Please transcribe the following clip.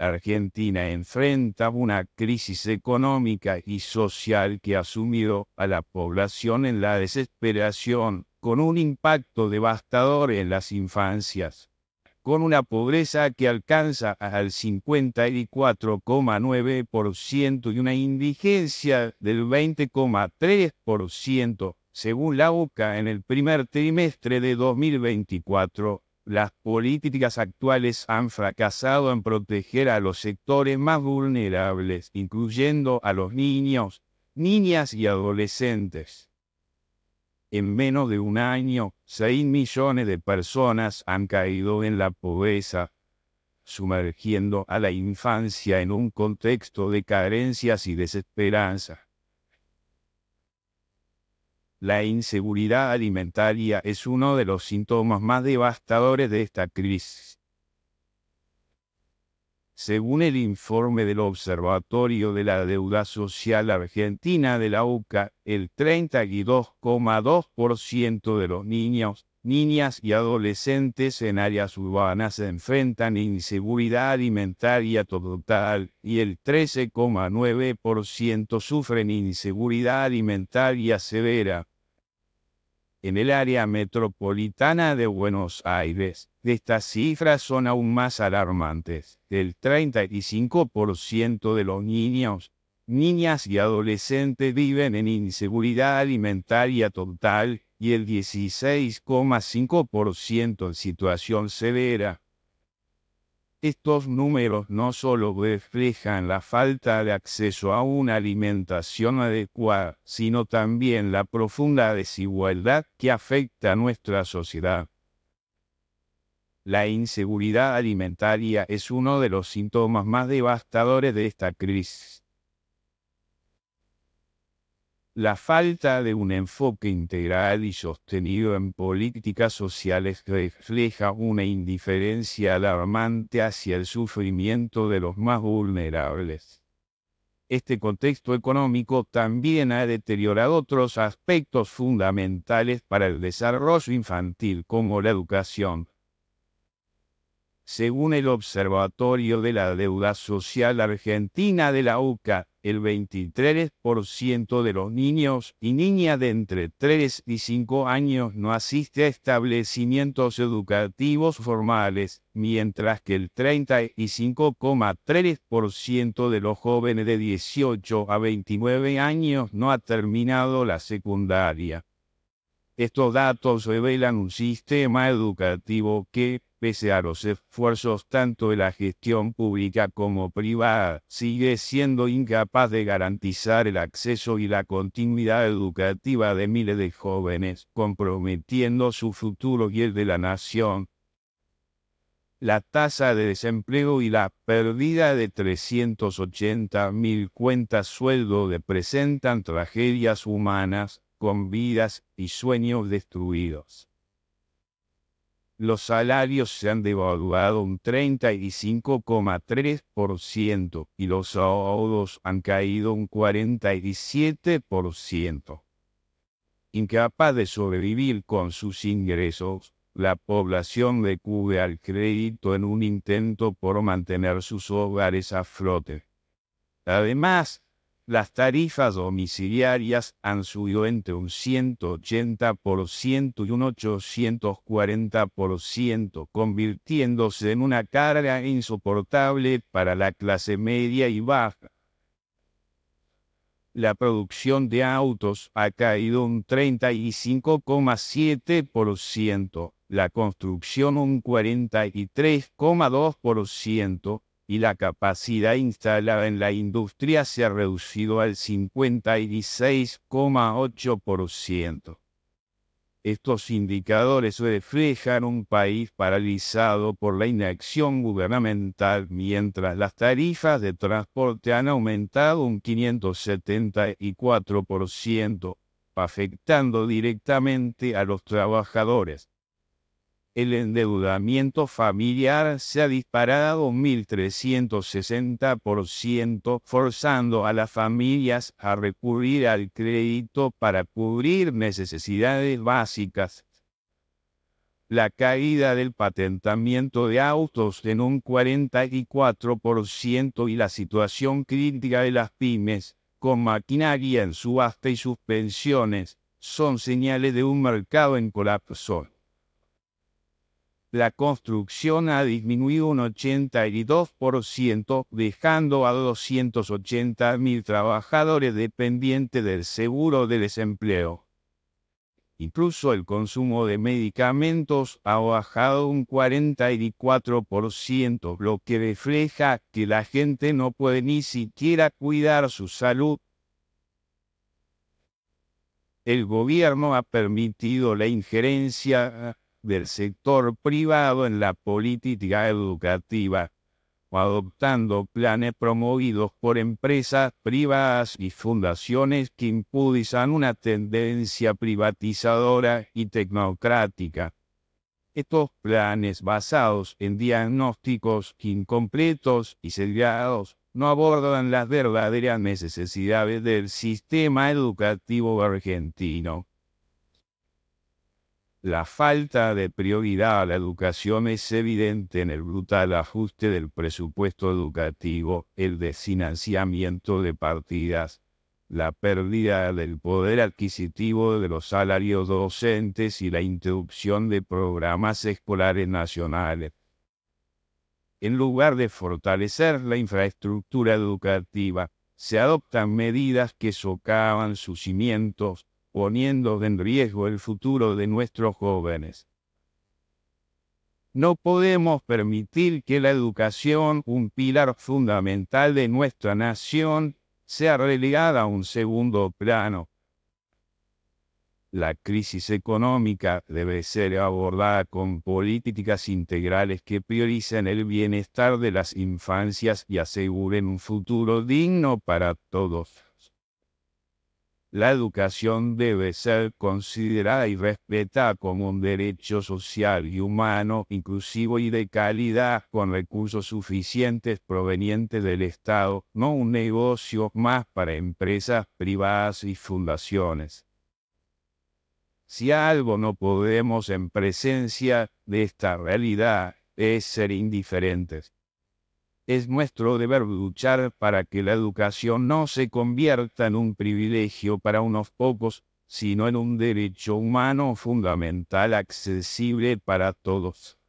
Argentina enfrenta una crisis económica y social que ha sumido a la población en la desesperación, con un impacto devastador en las infancias, con una pobreza que alcanza al 54,9% y una indigencia del 20,3%, según la UCA en el primer trimestre de 2024 las políticas actuales han fracasado en proteger a los sectores más vulnerables, incluyendo a los niños, niñas y adolescentes. En menos de un año, 6 millones de personas han caído en la pobreza, sumergiendo a la infancia en un contexto de carencias y desesperanza. La inseguridad alimentaria es uno de los síntomas más devastadores de esta crisis. Según el informe del Observatorio de la Deuda Social Argentina de la UCA, el 32,2% de los niños, niñas y adolescentes en áreas urbanas se enfrentan inseguridad alimentaria total y el 13,9% sufren inseguridad alimentaria severa en el área metropolitana de Buenos Aires. Estas cifras son aún más alarmantes. El 35% de los niños, niñas y adolescentes viven en inseguridad alimentaria total y el 16,5% en situación severa. Estos números no solo reflejan la falta de acceso a una alimentación adecuada, sino también la profunda desigualdad que afecta a nuestra sociedad. La inseguridad alimentaria es uno de los síntomas más devastadores de esta crisis la falta de un enfoque integral y sostenido en políticas sociales refleja una indiferencia alarmante hacia el sufrimiento de los más vulnerables. Este contexto económico también ha deteriorado otros aspectos fundamentales para el desarrollo infantil como la educación, según el Observatorio de la Deuda Social Argentina de la UCA, el 23% de los niños y niñas de entre 3 y 5 años no asiste a establecimientos educativos formales, mientras que el 35,3% de los jóvenes de 18 a 29 años no ha terminado la secundaria. Estos datos revelan un sistema educativo que, pese a los esfuerzos tanto de la gestión pública como privada, sigue siendo incapaz de garantizar el acceso y la continuidad educativa de miles de jóvenes, comprometiendo su futuro y el de la nación. La tasa de desempleo y la pérdida de mil cuentas sueldo representan tragedias humanas con vidas y sueños destruidos. Los salarios se han devaluado un 35,3% y los ahorros han caído un 47%. Incapaz de sobrevivir con sus ingresos, la población recurre al crédito en un intento por mantener sus hogares a flote. Además, las tarifas domiciliarias han subido entre un 180% y un 840%, convirtiéndose en una carga insoportable para la clase media y baja. La producción de autos ha caído un 35,7%, la construcción un 43,2%, y la capacidad instalada en la industria se ha reducido al 56,8%. Estos indicadores reflejan un país paralizado por la inacción gubernamental mientras las tarifas de transporte han aumentado un 574%, afectando directamente a los trabajadores el endeudamiento familiar se ha disparado 1.360%, forzando a las familias a recurrir al crédito para cubrir necesidades básicas. La caída del patentamiento de autos en un 44% y la situación crítica de las pymes, con maquinaria en subasta y suspensiones, son señales de un mercado en colapso la construcción ha disminuido un 82%, dejando a 280.000 trabajadores dependientes del seguro de desempleo. Incluso el consumo de medicamentos ha bajado un 44%, lo que refleja que la gente no puede ni siquiera cuidar su salud el gobierno ha permitido la injerencia del sector privado en la política educativa o adoptando planes promovidos por empresas privadas y fundaciones que impudizan una tendencia privatizadora y tecnocrática. Estos planes basados en diagnósticos incompletos y sesgados no abordan las verdaderas necesidades del sistema educativo argentino. La falta de prioridad a la educación es evidente en el brutal ajuste del presupuesto educativo, el desfinanciamiento de partidas, la pérdida del poder adquisitivo de los salarios docentes y la interrupción de programas escolares nacionales. En lugar de fortalecer la infraestructura educativa, se adoptan medidas que socavan sus cimientos, poniendo en riesgo el futuro de nuestros jóvenes. No podemos permitir que la educación, un pilar fundamental de nuestra nación, sea relegada a un segundo plano. La crisis económica debe ser abordada con políticas integrales que prioricen el bienestar de las infancias y aseguren un futuro digno para todos. La educación debe ser considerada y respetada como un derecho social y humano, inclusivo y de calidad, con recursos suficientes provenientes del Estado, no un negocio más para empresas privadas y fundaciones. Si algo no podemos en presencia de esta realidad, es ser indiferentes. Es nuestro deber luchar para que la educación no se convierta en un privilegio para unos pocos, sino en un derecho humano fundamental accesible para todos.